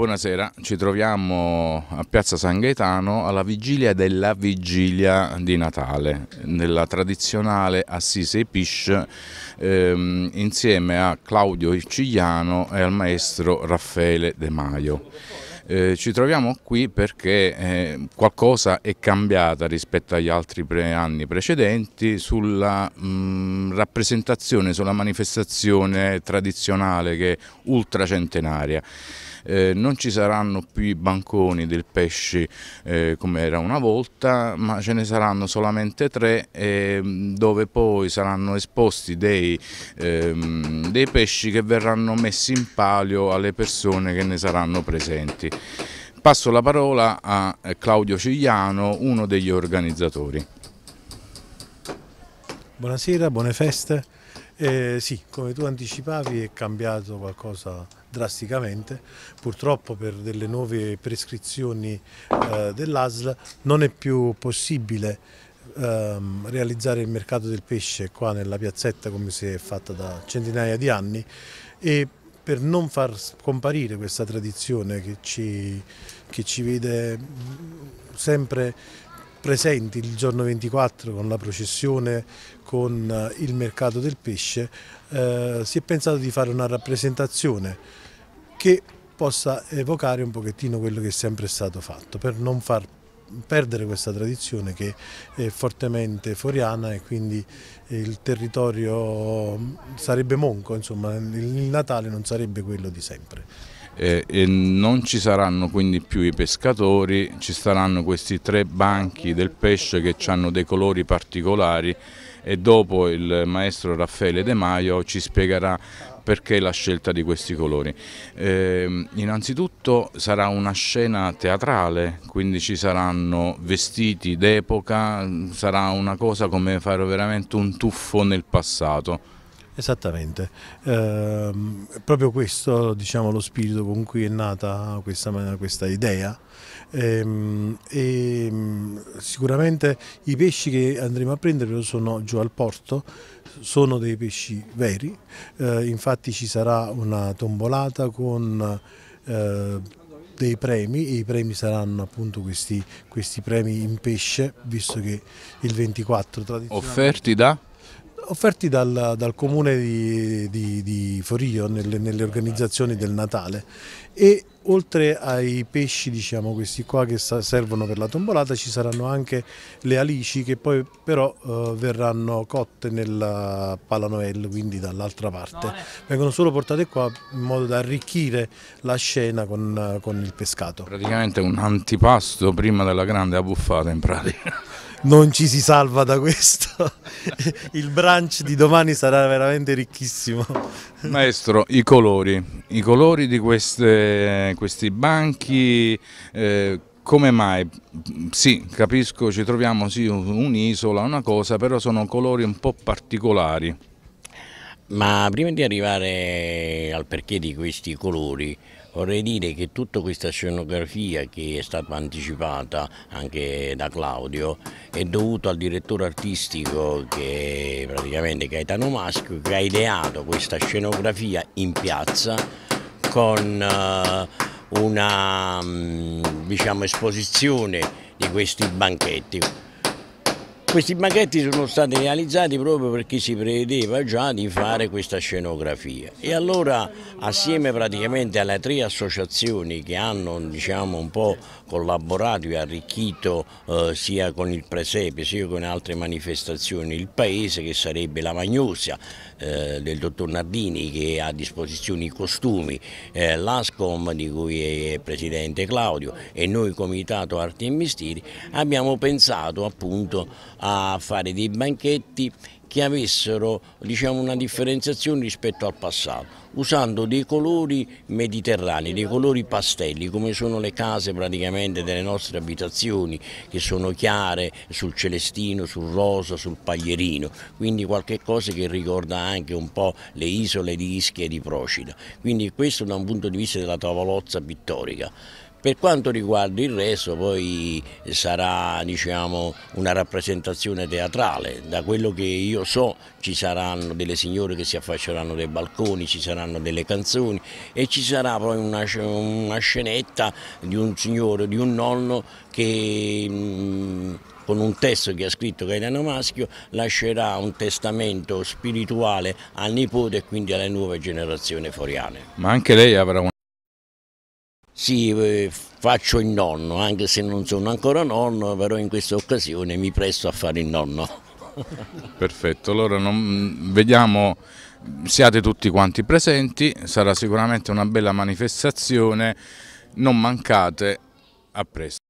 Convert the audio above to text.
Buonasera, ci troviamo a Piazza San Gaetano alla vigilia della vigilia di Natale, nella tradizionale Assise Pish, ehm, insieme a Claudio Cigliano e al maestro Raffaele De Maio. Eh, ci troviamo qui perché eh, qualcosa è cambiata rispetto agli altri pre anni precedenti sulla mh, mm, rappresentazione, sulla manifestazione tradizionale che è ultracentenaria. Eh, non ci saranno più i banconi del pesci eh, come era una volta, ma ce ne saranno solamente tre eh, dove poi saranno esposti dei, ehm, dei pesci che verranno messi in palio alle persone che ne saranno presenti. Passo la parola a eh, Claudio Cigliano, uno degli organizzatori. Buonasera, buone feste. Eh, sì, come tu anticipavi è cambiato qualcosa drasticamente, purtroppo per delle nuove prescrizioni eh, dell'ASL non è più possibile ehm, realizzare il mercato del pesce qua nella piazzetta come si è fatta da centinaia di anni e per non far scomparire questa tradizione che ci, che ci vede mm, sempre presenti il giorno 24 con la processione, con eh, il mercato del pesce, eh, si è pensato di fare una rappresentazione che possa evocare un pochettino quello che è sempre stato fatto, per non far perdere questa tradizione che è fortemente foriana e quindi il territorio sarebbe monco, insomma il Natale non sarebbe quello di sempre. Eh, e non ci saranno quindi più i pescatori, ci saranno questi tre banchi del pesce che hanno dei colori particolari e dopo il maestro Raffaele De Maio ci spiegherà perché la scelta di questi colori? Eh, innanzitutto sarà una scena teatrale, quindi ci saranno vestiti d'epoca, sarà una cosa come fare veramente un tuffo nel passato. Esattamente, eh, proprio questo diciamo, lo spirito con cui è nata questa, questa idea ehm, e, e, mm, sicuramente i pesci che andremo a prendere sono giù al porto, sono dei pesci veri, eh, infatti ci sarà una tombolata con eh, dei premi e i premi saranno appunto questi, questi premi in pesce visto che il 24 tradizionalmente... Offerti da? offerti dal, dal, comune di, di, di Foriglio nelle, nelle organizzazioni del Natale e Oltre ai pesci, diciamo questi qua che servono per la tombolata, ci saranno anche le alici che poi però eh, verranno cotte nella pala Noel, quindi dall'altra parte. Vengono solo portate qua in modo da arricchire la scena con, con il pescato. Praticamente un antipasto prima della grande abbuffata in pratica non ci si salva da questo. Il brunch di domani sarà veramente ricchissimo. Maestro, i colori, i colori di queste, questi banchi, eh, come mai? Sì, capisco, ci troviamo sì, un'isola, una cosa, però sono colori un po' particolari. Ma prima di arrivare al perché di questi colori, Vorrei dire che tutta questa scenografia che è stata anticipata anche da Claudio è dovuta al direttore artistico che è praticamente Gaetano Maschio che ha ideato questa scenografia in piazza con eh, una mm, diciamo, esposizione di questi banchetti. Questi banchetti sono stati realizzati proprio perché si prevedeva già di fare questa scenografia e allora assieme praticamente alle tre associazioni che hanno diciamo, un po' collaborato e arricchito eh, sia con il presepe sia con altre manifestazioni il paese che sarebbe la Magnosia eh, del dottor Nardini che ha a disposizione i costumi, eh, l'ASCOM di cui è presidente Claudio e noi comitato Arti e Mistiri abbiamo pensato appunto a fare dei banchetti che avessero diciamo, una differenziazione rispetto al passato, usando dei colori mediterranei, dei colori pastelli, come sono le case praticamente delle nostre abitazioni, che sono chiare sul celestino, sul rosa, sul paglierino, quindi qualche cosa che ricorda anche un po' le isole di Ischia e di Procida. Quindi questo da un punto di vista della tavolozza pittorica. Per quanto riguarda il resto poi sarà diciamo, una rappresentazione teatrale, da quello che io so ci saranno delle signore che si affacceranno dai balconi, ci saranno delle canzoni e ci sarà poi una, una scenetta di un signore, di un nonno che... Mm, con un testo che ha scritto Gaetano Maschio, lascerà un testamento spirituale al nipote e quindi alle nuove generazioni foriane. Ma anche lei avrà un sì, eh, faccio il nonno, anche se non sono ancora nonno, però in questa occasione mi presto a fare il nonno. Perfetto, allora non, vediamo, siate tutti quanti presenti, sarà sicuramente una bella manifestazione, non mancate, a presto.